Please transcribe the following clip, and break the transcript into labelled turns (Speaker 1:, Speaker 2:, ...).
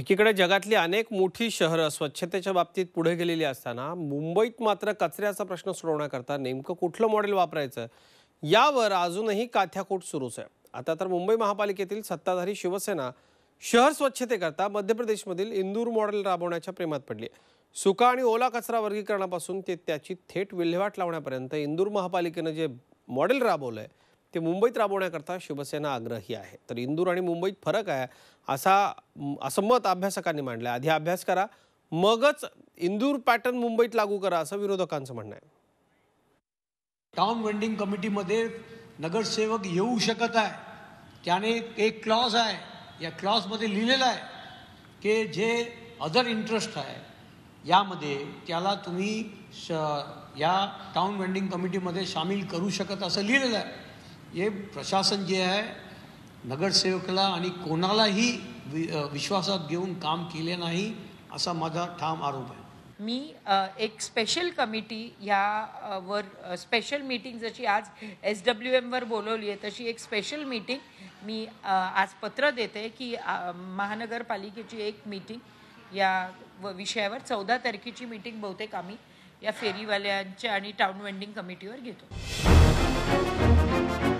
Speaker 1: एकीकडे जगातली अनेक मोठी शहरं स्वच्छतेच्या बाबतीत पुढे गेलेली असताना मुंबईत मात्र कचऱ्याचा प्रश्न सोडवण्याकरता नेमकं कुठलं मॉडेल वापरायचं यावर अजूनही काथ्याकूट सुरूच आहे आता तर मुंबई महापालिकेतील सत्ताधारी शिवसेना शहर स्वच्छतेकरता मध्य प्रदेशमधील इंदूर मॉडेल राबवण्याच्या प्रेमात पडली सुका आणि ओला कचरा वर्गीकरणापासून ते त्याची थेट विल्हेवाट लावण्यापर्यंत इंदूर महापालिकेनं जे मॉडेल राबवलं आहे ते मुंबईत राबवण्याकरता शिवसेना आग्रही आहे तर इंदूर आणि मुंबईत फरक आहे असा असं मत अभ्यासकांनी मांडलं आधी अभ्यास करा मगच इंदूर पॅटर्न मुंबईत लागू करा असं विरोधकांचं म्हणणं आहे टाउन वेंडिंग कमिटीमध्ये नगरसेवक
Speaker 2: येऊ शकत आहे त्याने एक क्लॉज आहे या क्लॉजमध्ये लिहिलेलं आहे की जे अदर इंटरेस्ट आहे यामध्ये त्याला तुम्ही श या टाउन वेंडिंग कमिटीमध्ये सामील करू शकत असं लिहिलेलं आहे हे प्रशासन जे आहे नगरसेवकाला आणि कोणालाही विश्वासात घेऊन काम केले नाही असा माझा ठाम आरोप आहे
Speaker 3: मी एक स्पेशल कमिटी या वर स्पेशल मीटिंग जशी आज एस डब्ल्यू एमवर बोलवली आहे तशी एक स्पेशल मीटिंग मी आज पत्र देते की महानगरपालिकेची एक मीटिंग या विषयावर चौदा तारखेची मीटिंग बहुतेक आम्ही या फेरीवाल्यांच्या आणि टाउन वेंडिंग कमिटीवर घेतो